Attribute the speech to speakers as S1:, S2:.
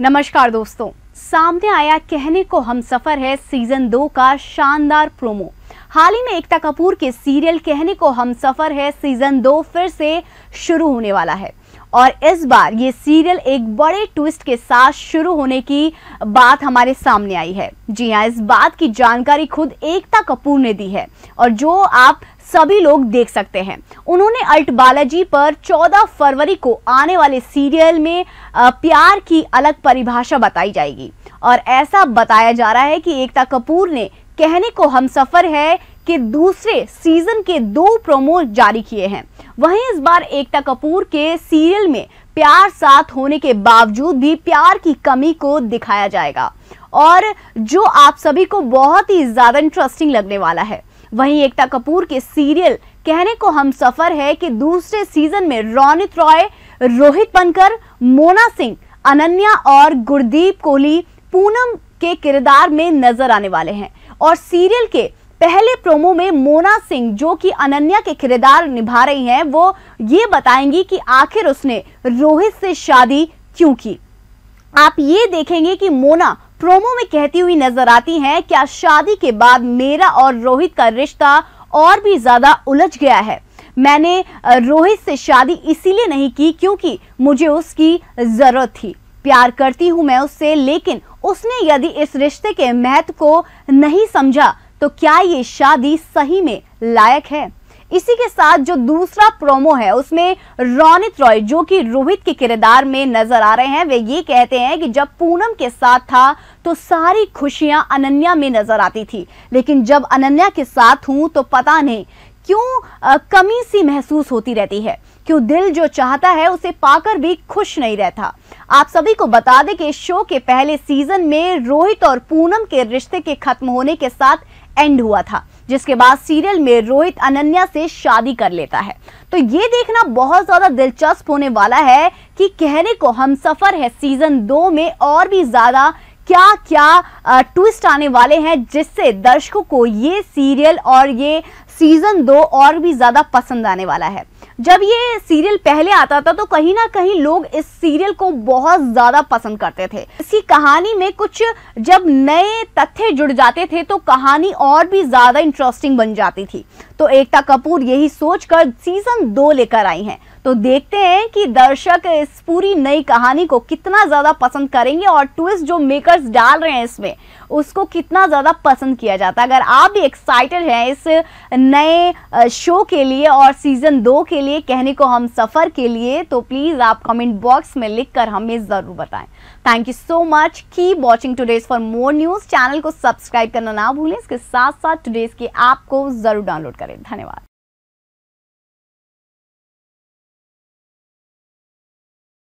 S1: नमस्कार दोस्तों सामने आया कहने को हम सफर है सीजन दो का शानदार प्रोमो हाल ही में एकता कपूर के सीरियल कहने को हम सफर है सीजन दो फिर से शुरू होने वाला है और इस बार ये सीरियल एक बड़े ट्विस्ट के साथ शुरू होने की बात हमारे सामने आई है जी हाँ इस बात की जानकारी खुद एकता कपूर ने दी है और जो आप सभी लोग देख सकते हैं उन्होंने अल्ट बालाजी पर 14 फरवरी को आने वाले सीरियल में प्यार की अलग परिभाषा बताई जाएगी और ऐसा बताया जा रहा है कि एकता कपूर ने कहने को हम सफर है कि दूसरे सीजन के दो प्रोमो जारी किए हैं वहीं इस बार एकता कपूर के सीरियल में प्यार साथ होने के बावजूद भी प्यार की कमी को दिखाया जाएगा और जो आप सभी को बहुत ही ज्यादा इंटरेस्टिंग लगने वाला है वहीं एकता कपूर के सीरियल कहने को हम सफर है कि दूसरे सीजन में रौनित रॉय रोहित बनकर मोना सिंह अनन्या और गुरदीप कोहली पूनम के किरदार में नजर आने वाले हैं और सीरियल के पहले प्रोमो में मोना सिंह जो कि अनन्या के किरदार निभा रही हैं वो ये बताएंगी कि आखिर उसने रोहित से शादी क्यों की आप ये देखेंगे कि मोना प्रोमो में कहती हुई नजर आती हैं क्या शादी के बाद मेरा और रोहित का रिश्ता और भी ज्यादा उलझ गया है मैंने रोहित से शादी इसीलिए नहीं की क्योंकि मुझे उसकी जरूरत थी प्यार करती हूं मैं उससे लेकिन उसने यदि इस रिश्ते के महत्व को नहीं समझा तो क्या ये शादी सही में लायक है इसी के साथ जो दूसरा प्रोमो है उसमें रोनित रॉय जो कि रोहित के किरदार में नजर आ रहे हैं वे ये कहते हैं कि जब पूनम के साथ था तो सारी खुशियां अनन्या में नजर आती थी लेकिन जब अनन्या के साथ हूं तो पता नहीं क्यों कमी सी महसूस होती रहती है क्यों दिल जो चाहता है उसे पाकर भी खुश नहीं रहता आप सभी को बता दें कि इस शो के पहले सीजन में रोहित और पूनम के रिश्ते के खत्म होने के साथ एंड हुआ था जिसके बाद सीरियल में रोहित अनन्या से शादी कर लेता है तो ये देखना बहुत ज्यादा दिलचस्प होने वाला है कि कहने को हम सफर है सीजन दो में और भी ज्यादा क्या क्या ट्विस्ट आने वाले हैं जिससे दर्शकों को ये सीरियल और ये सीजन दो और भी ज़्यादा पसंद आने वाला है जब ये सीरियल पहले आता था तो कहीं ना कहीं लोग इस सीरियल को बहुत ज़्यादा पसंद करते थे इसी कहानी में कुछ जब नए तथ्य जुड़ जाते थे तो कहानी और भी ज़्यादा इंटरेस्टिंग बन जाती थी तो एकता कपूर यही सोचकर सीजन दो लेकर आई हैं तो देखते हैं कि दर्शक इस पूरी नई कहानी को कितना ज़्यादा पसंद करेंगे और ट्विस्ट जो मेकर्स डाल रहे हैं इसमें उसको कितना ज़्यादा पसंद किया जाता है अगर आप भी एक्साइटेड हैं इस नए शो के लिए और सीज़न दो के लिए कहने को हम सफ़र के लिए तो प्लीज़ आप कमेंट बॉक्स में लिख कर हमें ज़रूर बताएं थैंक यू सो मच की watching today's for more news channel को सब्सक्राइब करना ना भूलें इसके साथ साथ टूडेज की ऐप को ज़रूर डाउनलोड करें धन्यवाद